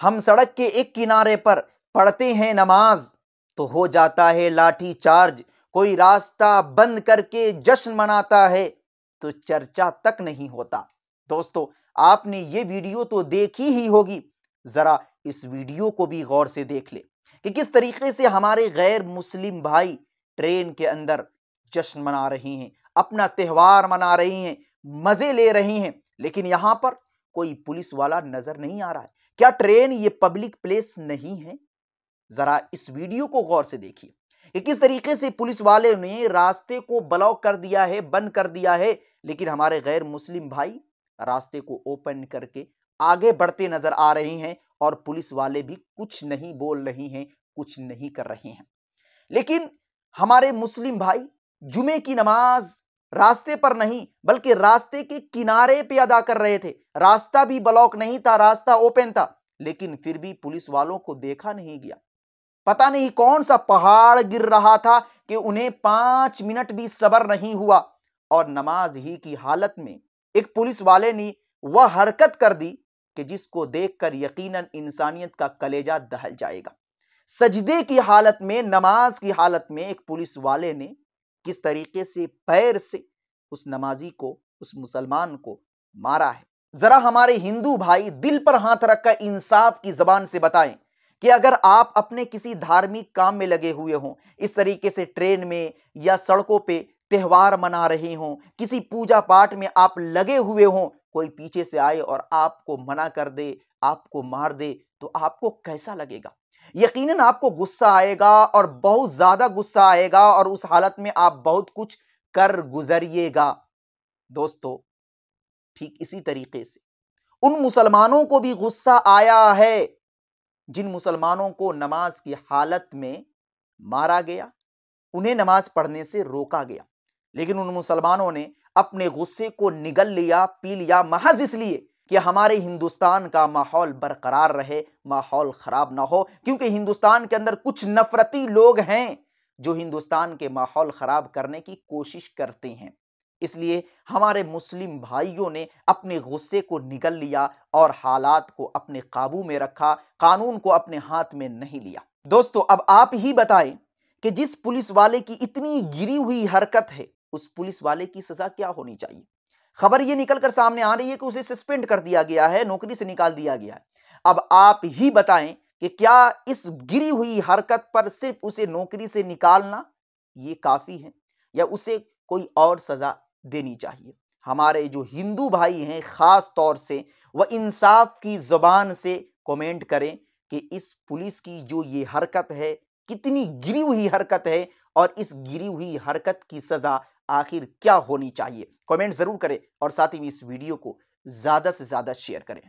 हम सड़क के एक किनारे पर पढ़ते हैं नमाज तो हो जाता है लाठी चार्ज कोई रास्ता बंद करके जश्न मनाता है तो चर्चा तक नहीं होता दोस्तों आपने ये वीडियो तो देखी ही होगी ज़रा इस वीडियो को भी गौर से देख ले कि किस तरीके से हमारे गैर मुस्लिम भाई ट्रेन के अंदर जश्न मना रहे हैं अपना त्यौहार मना रहे हैं मज़े ले रहे हैं लेकिन यहां पर कोई पुलिस वाला नज़र नहीं आ रहा है क्या ट्रेन ये पब्लिक प्लेस नहीं है जरा इस वीडियो को गौर से देखिए कि किस तरीके से पुलिस वाले ने रास्ते को ब्लॉक कर दिया है बंद कर दिया है लेकिन हमारे गैर मुस्लिम भाई रास्ते को ओपन करके आगे बढ़ते नजर आ रहे हैं और पुलिस वाले भी कुछ नहीं बोल रहे हैं कुछ नहीं कर रहे हैं लेकिन हमारे मुस्लिम भाई जुमे की नमाज रास्ते पर नहीं बल्कि रास्ते के किनारे पे अदा कर रहे थे रास्ता भी ब्लॉक नहीं था रास्ता ओपन था लेकिन फिर भी पुलिस वालों को देखा नहीं गया पता नहीं कौन सा पहाड़ गिर रहा था कि उन्हें पांच मिनट भी सबर नहीं हुआ और नमाज ही की हालत में एक पुलिस वाले ने वह हरकत कर दी कि जिसको देखकर यकीनन इंसानियत का कलेजा दहल जाएगा सजदे की हालत में नमाज की हालत में एक पुलिस वाले ने किस तरीके से पैर से उस नमाजी को उस मुसलमान को मारा है जरा हमारे हिंदू भाई दिल पर हाथ रखकर इंसाफ की जबान से बताएं कि अगर आप अपने किसी धार्मिक काम में लगे हुए हों इस तरीके से ट्रेन में या सड़कों पे त्यौहार मना रहे हों किसी पूजा पाठ में आप लगे हुए हों कोई पीछे से आए और आपको मना कर दे आपको मार दे तो आपको कैसा लगेगा यकीनन आपको गुस्सा आएगा और बहुत ज़्यादा गुस्सा आएगा और उस हालत में आप बहुत कुछ कर गुजरिएगा दोस्तों ठीक इसी तरीके से उन मुसलमानों को भी गुस्सा आया है जिन मुसलमानों को नमाज की हालत में मारा गया उन्हें नमाज पढ़ने से रोका गया लेकिन उन मुसलमानों ने अपने गुस्से को निगल लिया पी लिया महज इसलिए कि हमारे हिंदुस्तान का माहौल बरकरार रहे माहौल ख़राब ना हो क्योंकि हिंदुस्तान के अंदर कुछ नफरती लोग हैं जो हिंदुस्तान के माहौल ख़राब करने की कोशिश करते हैं इसलिए हमारे मुस्लिम भाइयों ने अपने गुस्से को निगल लिया और हालात को अपने काबू में रखा कानून को अपने हाथ में नहीं लिया दोस्तों अब आप ही बताएं कि जिस पुलिस वाले की इतनी गिरी हुई हरकत है उस पुलिस वाले की सजा क्या होनी चाहिए खबर ये निकल कर सामने आ रही है कि उसे सस्पेंड कर दिया गया है नौकरी से निकाल दिया गया है अब आप ही बताएं कि क्या इस गिरी हुई हरकत पर सिर्फ उसे नौकरी से निकालना ये काफ़ी है या उसे कोई और सज़ा देनी चाहिए हमारे जो हिंदू भाई हैं ख़ास तौर से वह इंसाफ की ज़ुबान से कमेंट करें कि इस पुलिस की जो ये हरकत है कितनी गिरी हुई हरकत है और इस गिरी हुई हरकत की सज़ा आखिर क्या होनी चाहिए कमेंट ज़रूर करें और साथ ही इस वीडियो को ज़्यादा से ज़्यादा शेयर करें